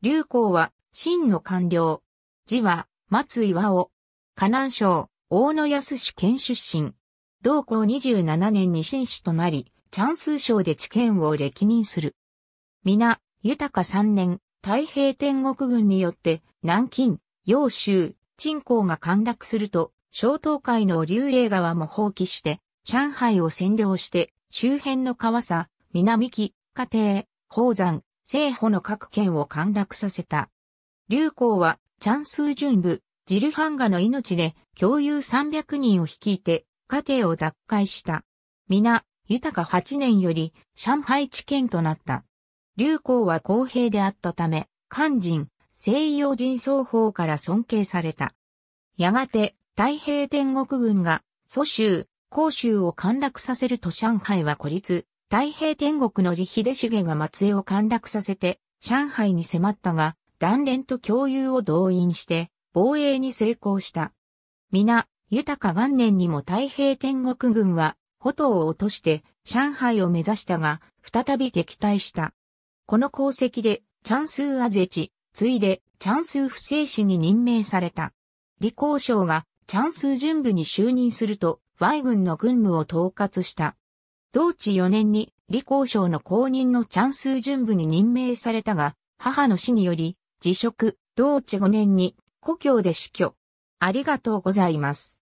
流行は、真の官僚。字は、松岩尾。河南省、大野安市県出身。同校27年に新市となり、チャンス省で知見を歴任する。皆、豊か3年、太平天国軍によって、南京、揚州、鎮江が陥落すると、小東海の流霊川も放棄して、上海を占領して、周辺の川佐、南木、家庭、宝山、西保の各県を陥落させた。劉光は、チャンスー準部、ジルハンガの命で、共有300人を率いて、家庭を奪回した。皆、豊か8年より、上海地県となった。劉光は公平であったため、漢人、西洋人双方から尊敬された。やがて、太平天国軍が、蘇州、広州を陥落させると上海は孤立、太平天国の李秀重が松江を陥落させて、上海に迫ったが、断連と共有を動員して、防衛に成功した。皆、豊か元年にも太平天国軍は、歩頭を落として、上海を目指したが、再び撃退した。この功績で、チャンスーアゼチ、ついで、チャンスー不正氏に任命された。李光省が、チャンスー準部に就任すると、Y 軍の軍務を統括した。同治4年に李光省の公認のチャンス準部に任命されたが、母の死により、辞職、同治5年に、故郷で死去。ありがとうございます。